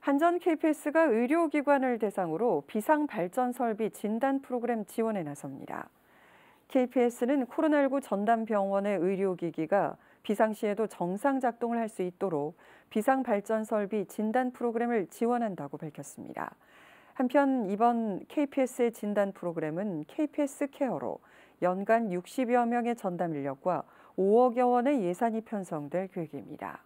한전 KPS가 의료기관을 대상으로 비상발전 설비 진단 프로그램 지원에 나섭니다. KPS는 코로나19 전담 병원의 의료기기가 비상시에도 정상 작동을 할 수 있도록 비상발전 설비 진단 프로그램을 지원한다고 밝혔습니다. 한편 이번 KPS의 진단 프로그램은 KPS 케어로 연간 60여 명의 전담 인력과 5억여 원의 예산이 편성될 계획입니다.